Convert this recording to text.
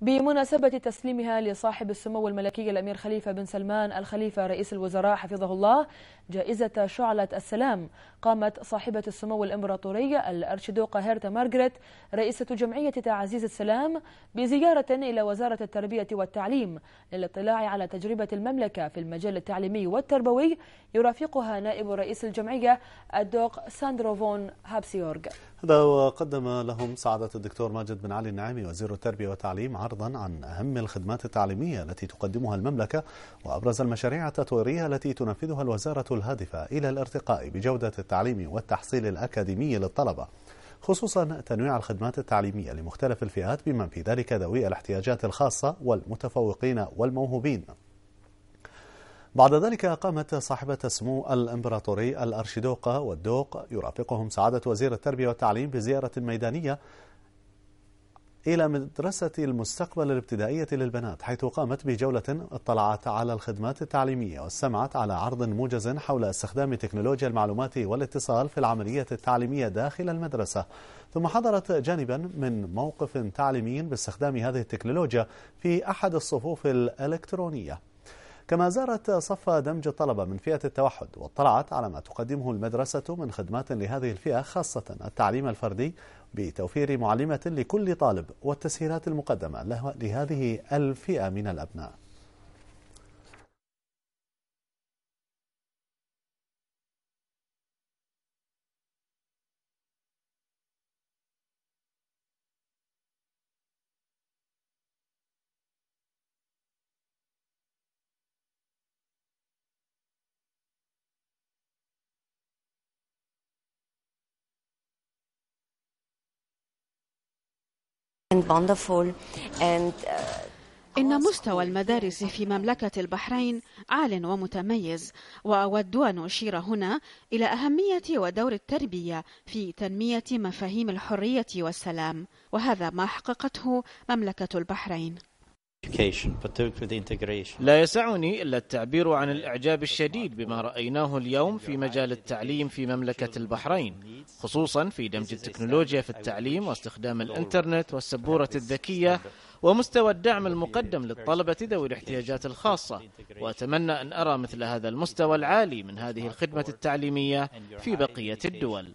بمناسبة تسليمها لصاحب السمو الملكي الأمير خليفة بن سلمان الخليفة رئيس الوزراء حفظه الله جائزة شعلة السلام قامت صاحبة السمو الإمبراطورية الأرشيدوقة هيرتا مارغريت رئيسة جمعية تعزيز السلام بزيارة إلى وزارة التربية والتعليم للاطلاع على تجربة المملكة في المجال التعليمي والتربوي يرافقها نائب رئيس الجمعية الدوق ساندرو فون هابسيورغ هذا وقدم لهم سعادة الدكتور ماجد بن علي النعيمي وزير التربية والتعليم عرضا عن أهم الخدمات التعليمية التي تقدمها المملكة وأبرز المشاريع التطويرية التي تنفذها الوزارة الهادفة إلى الارتقاء بجودة التعليم والتحصيل الأكاديمي للطلبة خصوصا تنويع الخدمات التعليمية لمختلف الفئات بما في ذلك ذوي الاحتياجات الخاصة والمتفوقين والموهوبين بعد ذلك قامت صاحبة السمو الإمبراطوري الأرشيدوقة والدوق يرافقهم سعادة وزير التربية والتعليم بزيارة ميدانية إلى مدرسة المستقبل الابتدائية للبنات حيث قامت بجولة اطلعت على الخدمات التعليمية واستمعت على عرض موجز حول استخدام تكنولوجيا المعلومات والاتصال في العملية التعليمية داخل المدرسة ثم حضرت جانبا من موقف تعليمي باستخدام هذه التكنولوجيا في أحد الصفوف الإلكترونية كما زارت صف دمج طلبة من فئة التوحد واطلعت على ما تقدمه المدرسة من خدمات لهذه الفئة خاصة التعليم الفردي بتوفير معلمة لكل طالب والتسهيلات المقدمة لهذه الفئة من الأبناء Uh, إن مستوى المدارس في مملكة البحرين عال ومتميز وأود أن أشير هنا إلى أهمية ودور التربية في تنمية مفاهيم الحرية والسلام وهذا ما حققته مملكة البحرين لا يسعني إلا التعبير عن الإعجاب الشديد بما رأيناه اليوم في مجال التعليم في مملكة البحرين خصوصا في دمج التكنولوجيا في التعليم واستخدام الإنترنت والسبورة الذكية ومستوى الدعم المقدم للطلبة ذوي الاحتياجات الخاصة وأتمنى أن أرى مثل هذا المستوى العالي من هذه الخدمة التعليمية في بقية الدول